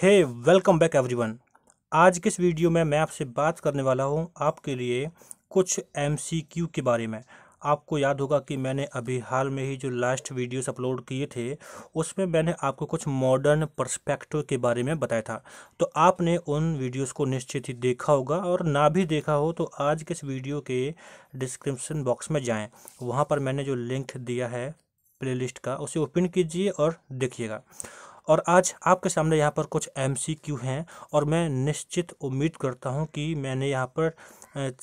हे welcome back everyone आज के इस वीडियो में मैं आपसे बात करने वाला हूँ आपके लिए कुछ एमसीक्यू के बारे में आपको याद होगा कि मैंने अभी हाल में ही जो लास्ट वीडियोस अपलोड किए थे उसमें मैंने आपको कुछ मॉडर्न पर्सपेक्टिव के बारे में बताया था तो आपने उन वीडियोस को निश्चित ही देखा होगा और ना भी देखा हो तो आज के इस वीडियो के डिस्क्रिप्शन बॉक्स में जाएँ वहाँ पर मैंने जो लिंक दिया है प्ले का उसे ओपन कीजिए और देखिएगा और आज आपके सामने यहाँ पर कुछ एम हैं और मैं निश्चित उम्मीद करता हूँ कि मैंने यहाँ पर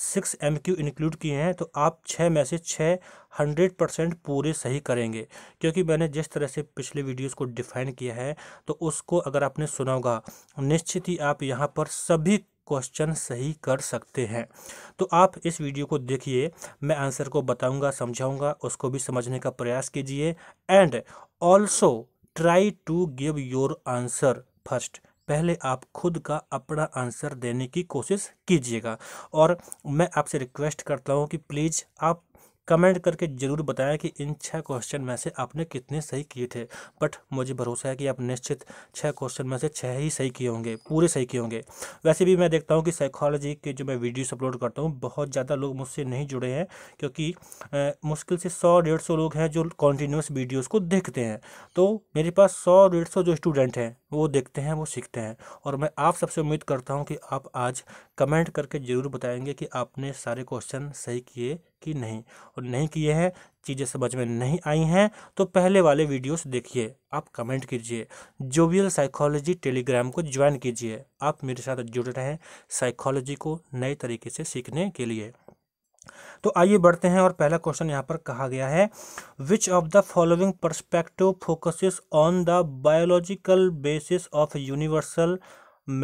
सिक्स एम क्यू इंक्लूड किए हैं तो आप छः में से छः हंड्रेड परसेंट पूरे सही करेंगे क्योंकि मैंने जिस तरह से पिछले वीडियोस को डिफाइन किया है तो उसको अगर आपने सुना होगा निश्चित ही आप यहाँ पर सभी क्वेश्चन सही कर सकते हैं तो आप इस वीडियो को देखिए मैं आंसर को बताऊंगा समझाऊंगा उसको भी समझने का प्रयास कीजिए and also try to give your answer first पहले आप खुद का अपना आंसर देने की कोशिश कीजिएगा और मैं आपसे रिक्वेस्ट करता हूँ कि प्लीज़ आप कमेंट करके ज़रूर बताएं कि इन छः क्वेश्चन में से आपने कितने सही किए थे बट मुझे भरोसा है कि आप निश्चित छः क्वेश्चन में से छः ही सही किए होंगे पूरे सही किए होंगे वैसे भी मैं देखता हूँ कि साइकोलॉजी के जो मैं वीडियोस अपलोड करता हूँ बहुत ज़्यादा लोग मुझसे नहीं जुड़े हैं क्योंकि आ, मुश्किल से सौ डेढ़ सौ लोग हैं जो कॉन्टीन्यूस वीडियोज़ को देखते हैं तो मेरे पास सौ डेढ़ सौ जो स्टूडेंट हैं वो देखते हैं वो सीखते हैं और मैं आप सबसे उम्मीद करता हूँ कि आप आज कमेंट करके ज़रूर बताएँगे कि आपने सारे क्वेश्चन सही किए कि नहीं और नहीं किए हैं चीज़ें समझ में नहीं आई हैं तो पहले वाले वीडियोस देखिए आप कमेंट कीजिए जोवियल साइकोलॉजी टेलीग्राम को ज्वाइन कीजिए आप मेरे साथ जुड़ रहे हैं साइकोलॉजी को नए तरीके से सीखने के लिए तो आइए बढ़ते हैं और पहला क्वेश्चन यहाँ पर कहा गया है which of the following perspective focuses on the biological basis of universal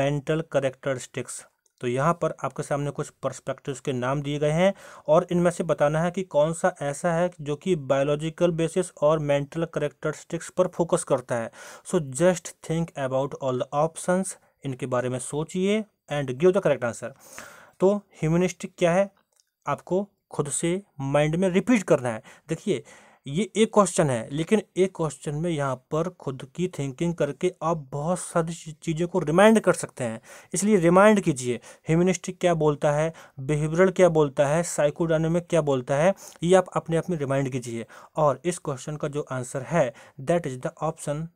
mental characteristics तो यहाँ पर आपके सामने कुछ पर्सपेक्टिव्स के नाम दिए गए हैं और इनमें से बताना है कि कौन सा ऐसा है जो कि बायोलॉजिकल बेसिस और मेंटल करेक्टरिस्टिक्स पर फोकस करता है so just think about all the options इनके बारे में सोचिए and give the correct answer तो ह्यूमनिस्टिक क्या है आपको खुद से माइंड में रिपीट करना है देखिए ये एक क्वेश्चन है लेकिन एक क्वेश्चन में यहाँ पर खुद की थिंकिंग करके आप बहुत सारी चीज़ों को रिमाइंड कर सकते हैं इसलिए रिमाइंड कीजिए ह्यूमनिस्टिक क्या बोलता है बिहेवियरल क्या बोलता है साइकोडाइनमिक क्या बोलता है ये आप अपने आप में रिमाइंड कीजिए और इस क्वेश्चन का जो आंसर है that is the option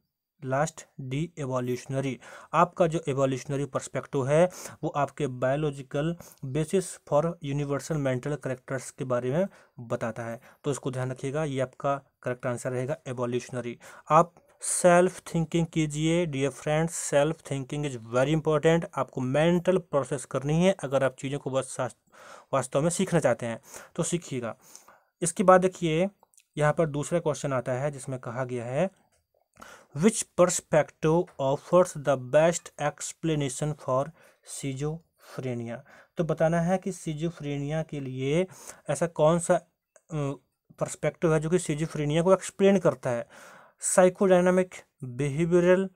last D evolutionary आपका जो एवोल्यूशनरी परस्पेक्टिव है वो आपके biological basis for universal mental characters के बारे में बताता है तो इसको ध्यान रखिएगा ये आपका करेक्ट आंसर रहेगा एवोल्यूशनरी आप सेल्फ थिंकिंग कीजिए dear friends self thinking is very important आपको मेंटल प्रोसेस करनी है अगर आप चीज़ों को बस वास्तव में सीखना चाहते हैं तो सीखिएगा इसके बाद देखिए यहाँ पर दूसरा क्वेश्चन आता है जिसमें कहा गया है which perspective offers the best explanation for schizophrenia तो बताना है कि सीजोफ्रेनिया के लिए ऐसा कौन सा पर्सपेक्टिव है जो कि सीजोफ्रेनिया को एक्सप्लेन करता है psychodynamic behavioural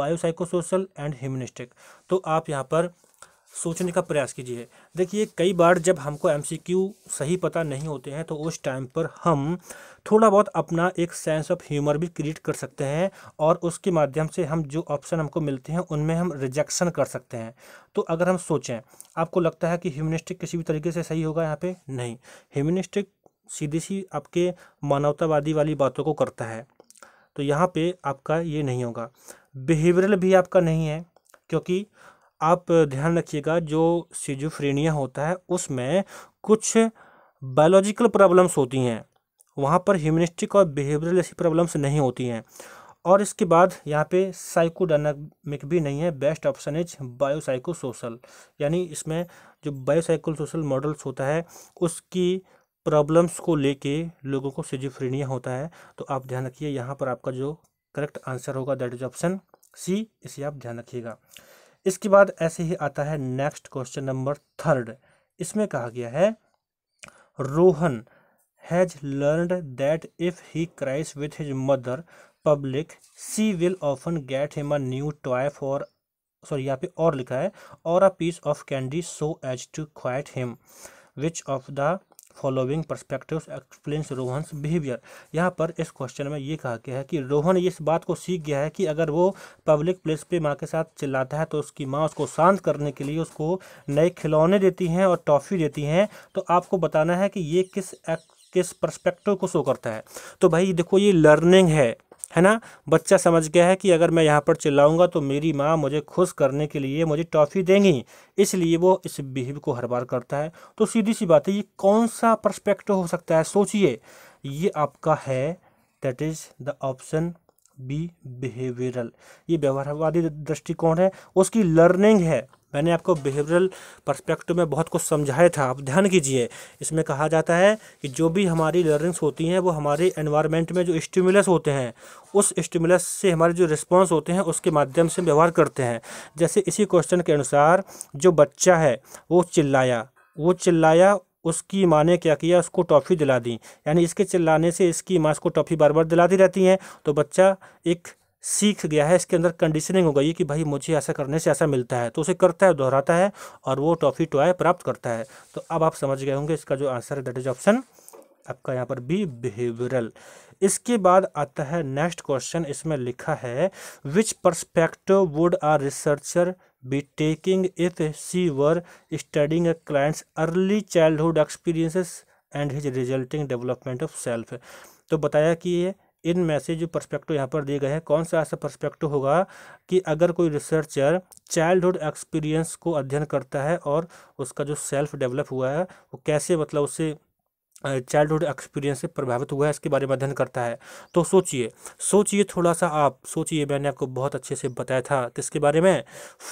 biopsychosocial and humanistic तो आप यहाँ पर सोचने का प्रयास कीजिए देखिए कई बार जब हमको एम सही पता नहीं होते हैं तो उस टाइम पर हम थोड़ा बहुत अपना एक सेंस ऑफ ह्यूमर भी क्रिएट कर सकते हैं और उसके माध्यम से हम जो ऑप्शन हमको मिलते हैं उनमें हम रिजेक्शन कर सकते हैं तो अगर हम सोचें आपको लगता है कि ह्यूमनिस्टिक किसी भी तरीके से सही होगा यहाँ पर नहीं ह्यूमनिस्टिक सीधी सी आपके मानवतावादी वाली बातों को करता है तो यहाँ पर आपका ये नहीं होगा बिहेवियरल भी आपका नहीं है क्योंकि आप ध्यान रखिएगा जो सिजुफ्रेनिया होता है उसमें कुछ बायोलॉजिकल प्रॉब्लम्स होती हैं वहाँ पर ह्यूमनिस्टिक और बिहेवियरल ऐसी प्रॉब्लम्स नहीं होती हैं और इसके बाद यहाँ पे साइकोडायनामिक भी नहीं है best option is biopsychosocial यानी इसमें जो बायोसाइको सोशल मॉडल्स होता है उसकी प्रॉब्लम्स को लेके लोगों को सिजुफ्रेनिया होता है तो आप ध्यान रखिए यहाँ पर आपका जो करेक्ट आंसर होगा दैट इज ऑप्शन सी इसे आप ध्यान रखिएगा इसके बाद ऐसे ही आता है नेक्स्ट क्वेश्चन नंबर थर्ड इसमें कहा गया है Rohan has learned that if he cries with his mother public she will often get him a new toy for sorry यहाँ पे और लिखा है or a piece of candy so as to quiet him which of the following perspective explains Rohan behaviour यहाँ पर इस question में ये कहा गया है कि रोहन इस बात को सीख गया है कि अगर वो पब्लिक प्लेस पे माँ के साथ चिल्लाता है तो उसकी माँ उसको शांत करने के लिए उसको नए खिलौने देती हैं और टॉफ़ी देती हैं तो आपको बताना है कि ये किस किस परस्पेक्टिव को शो करता है तो भाई देखो ये लर्निंग है है ना बच्चा समझ गया है कि अगर मैं यहाँ पर चिल्लाऊंगा तो मेरी माँ मुझे खुश करने के लिए मुझे टॉफ़ी देंगी इसलिए वो इस बिहेव को हर बार करता है तो सीधी सी बात है ये कौन सा परस्पेक्ट हो सकता है सोचिए ये आपका है that is the option B behavioural ये व्यवहारवादी दृष्टिकोण है उसकी लर्निंग है मैंने आपको बिहेवियरल परस्पेक्टिव में बहुत कुछ समझाया था आप ध्यान कीजिए इसमें कहा जाता है कि जो भी हमारी लर्निंग्स होती हैं वो हमारे एनवायरनमेंट में जो स्टिमुलस होते हैं उस स्टिमुलस से हमारे जो रिस्पॉन्स होते हैं उसके माध्यम से व्यवहार करते हैं जैसे इसी क्वेश्चन के अनुसार जो बच्चा है वो चिल्लाया वो चिल्लाया उसकी माँ ने क्या किया उसको टॉफ़ी दिला दी यानी इसके चिल्लाने से इसकी माँ उसको टॉफ़ी बार बार दिलाती रहती हैं तो बच्चा एक सीख गया है इसके अंदर कंडीशनिंग हो गई है कि भाई मुझे ऐसा करने से ऐसा मिलता है तो उसे करता है दोहराता है और वो टॉफ़ी टॉय प्राप्त करता है तो अब आप समझ गए होंगे इसका जो आंसर है डेट इज ऑप्शन आपका यहाँ पर बी बिहेवियरल इसके बाद आता है नेक्स्ट क्वेश्चन इसमें लिखा है which perspective would our researcher be taking if she were studying a client's early childhood experiences and his resulting development of self तो बताया कि ये इनमें से जो परस्पेक्टिव यहाँ पर दिए गए हैं कौन सा ऐसा परस्पेक्टिव होगा कि अगर कोई रिसर्चर चाइल्डहुड एक्सपीरियंस को अध्ययन करता है और उसका जो सेल्फ डेवलप हुआ है वो कैसे मतलब उससे चाइल्डहुड एक्सपीरियंस से प्रभावित हुआ है इसके बारे में अध्ययन करता है तो सोचिए सोचिए थोड़ा सा आप सोचिए मैंने आपको बहुत अच्छे से बताया था किसके बारे में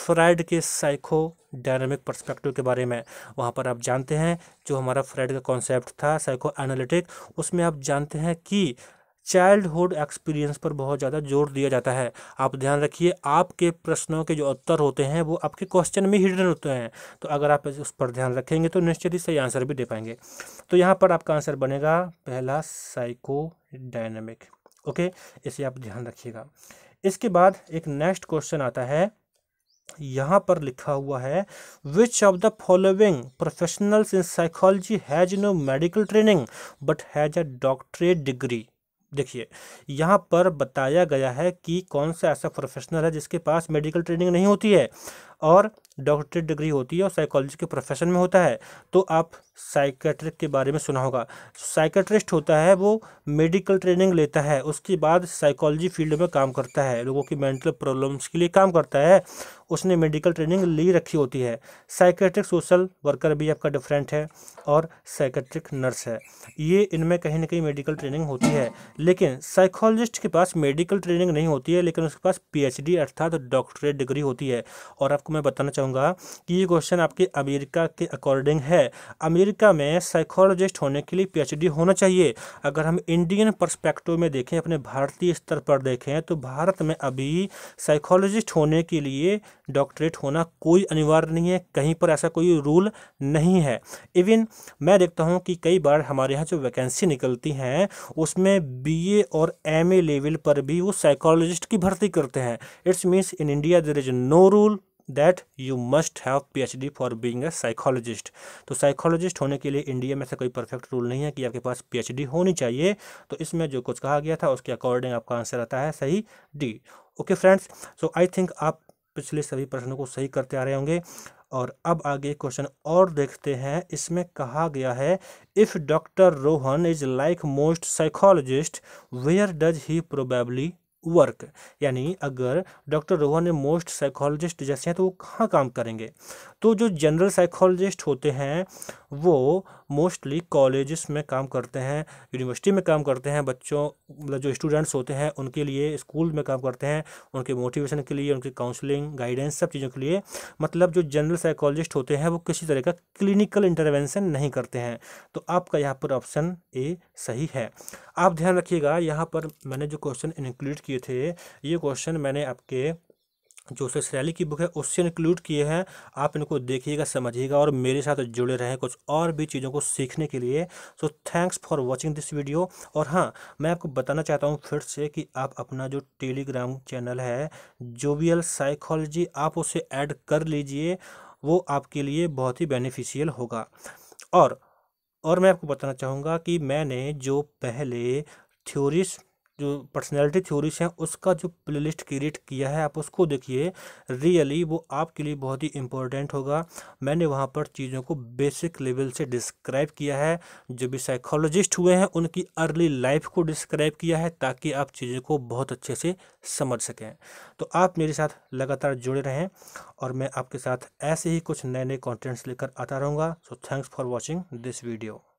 फ्राइड के साइको डायनामिक पर्सपेक्टिव के बारे में वहाँ पर आप जानते हैं जो हमारा फ्राइड का कॉन्सेप्ट था साइको एनालिटिक उसमें आप जानते हैं कि चाइल्डहुड एक्सपीरियंस पर बहुत ज़्यादा जोर दिया जाता है आप ध्यान रखिए आपके प्रश्नों के जो उत्तर होते हैं वो आपके क्वेश्चन में हिडन होते हैं तो अगर आप उस पर ध्यान रखेंगे तो निश्चित ही सही आंसर भी दे पाएंगे तो यहाँ पर आपका आंसर बनेगा पहला साइको डायनेमिक ओके इसे आप ध्यान रखिएगा इसके बाद एक नेक्स्ट क्वेश्चन आता है यहाँ पर लिखा हुआ है which of the following professionals in psychology has no medical training but has a doctorate degree देखिए यहाँ पर बताया गया है कि कौन सा ऐसा प्रोफेशनल है जिसके पास मेडिकल ट्रेनिंग नहीं होती है और डॉक्टरेट डिग्री होती है और साइकोलॉजी के प्रोफेशन में होता है तो आप साइकेट्रिक के बारे में सुना होगा साइकेट्रिस्ट होता है वो मेडिकल ट्रेनिंग लेता है उसके बाद साइकोलॉजी फील्ड में काम करता है लोगों की मेंटल प्रॉब्लम्स के लिए काम करता है उसने मेडिकल ट्रेनिंग ली रखी होती है साइकेट्रिक सोशल वर्कर भी आपका डिफरेंट है और साइकेट्रिक नर्स है ये इनमें कहीं ना कहीं मेडिकल ट्रेनिंग होती है लेकिन साइकोलॉजिस्ट के पास मेडिकल ट्रेनिंग नहीं होती है लेकिन उसके पास पी अर्थात डॉक्टरेट डिग्री होती है और आपको आपको मैं बताना चाहूँगा कि ये क्वेश्चन आपके अमेरिका के अकॉर्डिंग है अमेरिका में साइकोलॉजिस्ट होने के लिए पीएचडी होना चाहिए अगर हम इंडियन परस्पेक्टिव में देखें अपने भारतीय स्तर पर देखें तो भारत में अभी साइकोलॉजिस्ट होने के लिए डॉक्टरेट होना कोई अनिवार्य नहीं है कहीं पर ऐसा कोई रूल नहीं है इवन मैं देखता हूँ कि कई बार हमारे यहाँ जो वैकेंसी निकलती हैं उसमें बी और एम लेवल पर भी वो साइकोलॉजिस्ट की भर्ती करते हैं it's means in India there is no rule that you must have PhD for being a psychologist तो साइकोलॉजिस्ट होने के लिए इंडिया में से कोई परफेक्ट रूल नहीं है कि आपके पास पीएचडी होनी चाहिए तो इसमें जो कुछ कहा गया था उसके अकॉर्डिंग आपका आंसर आता है सही D okay friends so I think आप पिछले सभी प्रश्नों को सही करते आ रहे होंगे और अब आगे क्वेश्चन और देखते हैं इसमें कहा गया है if doctor Rohan is like most psychologist where does he probably work यानी अगर डॉक्टर रोहन ने मोस्ट साइकोलॉजिस्ट जैसे हैं तो वो कहाँ काम करेंगे तो जो जनरल साइकोलॉजिस्ट होते हैं वो मोस्टली कॉलेजेस में काम करते हैं यूनिवर्सिटी में काम करते हैं बच्चों मतलब जो स्टूडेंट्स होते हैं उनके लिए स्कूल में काम करते हैं उनके मोटिवेशन के लिए उनकी काउंसलिंग गाइडेंस सब चीज़ों के लिए मतलब जो जनरल साइकोलॉजिस्ट होते हैं वो किसी तरह का क्लिनिकल इंटरवेंशन नहीं करते हैं तो आपका यहाँ पर ऑप्शन ए सही है आप ध्यान रखिएगा यहाँ पर मैंने जो क्वेश्चन इंक्लूड किया किए थे ये क्वेश्चन मैंने आपके जो सैली की बुक है उससे इंक्लूड किए हैं आप इनको देखिएगा समझिएगा और मेरे साथ जुड़े रहें कुछ और भी चीज़ों को सीखने के लिए so thanks for watching this video और हाँ मैं आपको बताना चाहता हूँ फिर से कि आप अपना जो टेलीग्राम चैनल है जोवियल साइकोलॉजी आप उसे ऐड कर लीजिए वो आपके लिए बहुत ही बेनिफिशियल होगा और और मैं आपको बताना चाहूँगा कि मैंने जो पहले थ्योरीज जो पर्सनैलिटी थ्योरीज हैं उसका जो प्लेलिस्ट क्रिएट किया है आप उसको देखिए रियली वो आपके लिए बहुत ही इंपॉर्टेंट होगा मैंने वहाँ पर चीज़ों को बेसिक लेवल से डिस्क्राइब किया है जो भी साइकोलॉजिस्ट हुए हैं उनकी अर्ली लाइफ को डिस्क्राइब किया है ताकि आप चीज़ों को बहुत अच्छे से समझ सकें तो आप मेरे साथ लगातार जुड़े रहें और मैं आपके साथ ऐसे ही कुछ नए नए कॉन्टेंट्स लेकर आता रहूँगा so thanks for watching this video